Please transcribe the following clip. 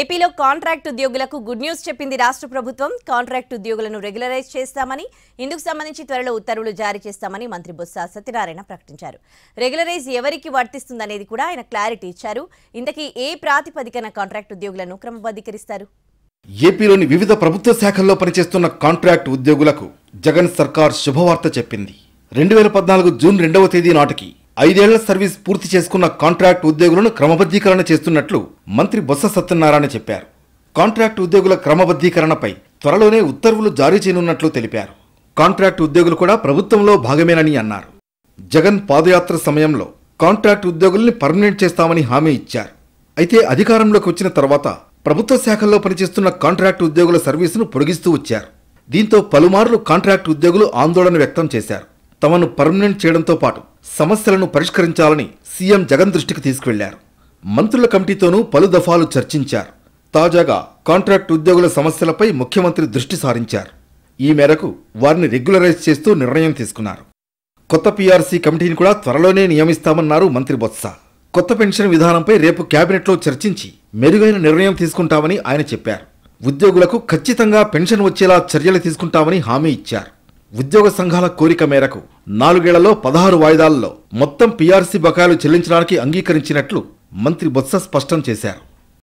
ఏపీలో కాంట్రాక్ట్ ఉద్యోగులకు good news చెప్పింది రాష్ట్ర ప్రభుత్వం కాంట్రాక్ట్ ఉద్యోగులను రెగ్యులరైజ్ చేస్తామని ఇందుకు సంబంధించి త్వరలో ఉత్తర్వులు జారీ చేస్తామని మంత్రి బొత్స సత్యనారాయణ ప్రకటించారు రెగ్యులరైజ్ ఎవరికి వర్తిస్తుందనేది కూడా ఆయన క్లారిటీ ఇచ్చారు ఇంతకీ ఏ ప్రాతిపదికన కాంట్రాక్ట్ ఉద్యోగులను క్రమబద్దీకరిస్తారు ఏపీలోని వివిధ ప్రభుత్వ శాఖల్లో పనిచేస్తున్న కాంట్రాక్ట్ ఉద్యోగులకు జగన్ సర్కార్ శుభవార్త చెప్పింది రెండు వేల పద్నాలుగు జూన్ రెండవ తేదీ నాటికి ఐదేళ్ల సర్వీస్ పూర్తి చేసుకున్న కాంట్రాక్ట్ ఉద్యోగులను క్రమబద్ధీకరణ చేస్తున్నట్లు మంత్రి బొత్స సత్యనారాయణ చెప్పారు కాంట్రాక్ట్ ఉద్యోగుల క్రమబద్ధీకరణపై త్వరలోనే ఉత్తర్వులు జారీ చేయనున్నట్లు తెలిపారు కాంట్రాక్ట్ ఉద్యోగులు కూడా ప్రభుత్వంలో భాగమేనని అన్నారు జగన్ పాదయాత్ర సమయంలో కాంట్రాక్ట్ ఉద్యోగుల్ని పర్మనెంట్ చేస్తామని హామీ ఇచ్చారు అయితే అధికారంలోకి వచ్చిన తర్వాత ప్రభుత్వ శాఖల్లో పనిచేస్తున్న కాంట్రాక్ట్ ఉద్యోగుల సర్వీసును పొడిగిస్తూ వచ్చారు దీంతో పలుమార్లు కాంట్రాక్ట్ ఉద్యోగులు ఆందోళన వ్యక్తం చేశారు తమను పర్మనెంట్ చేయడంతో పాటు సమస్యలను పరిష్కరించాలని సీఎం జగన్ దృష్టికి తీసుకువెళ్లారు మంత్రుల కమిటీతోనూ పలు దఫాలు చర్చించారు తాజాగా కాంట్రాక్ట్ ఉద్యోగుల సమస్యలపై ముఖ్యమంత్రి దృష్టి సారించారు ఈ మేరకు వారిని రెగ్యులరైజ్ చేస్తూ నిర్ణయం తీసుకున్నారు కొత్త పీఆర్సీ కమిటీని కూడా త్వరలోనే నియమిస్తామన్నారు మంత్రి బొత్స కొత్త పెన్షన్ విధానంపై రేపు కేబినెట్లో చర్చించి మెరుగైన నిర్ణయం తీసుకుంటామని ఆయన చెప్పారు ఉద్యోగులకు ఖచ్చితంగా పెన్షన్ వచ్చేలా చర్యలు తీసుకుంటామని హామీ ఇచ్చారు ఉద్యోగ సంఘాల కోరిక మేరకు నాలుగేళ్లలో పదహారు వాయిదాల్లో మొత్తం పీఆర్సీ బకాయిలు చెల్లించడానికి అంగీకరించినట్లు మంత్రి బొత్స స్పష్టం చేశారు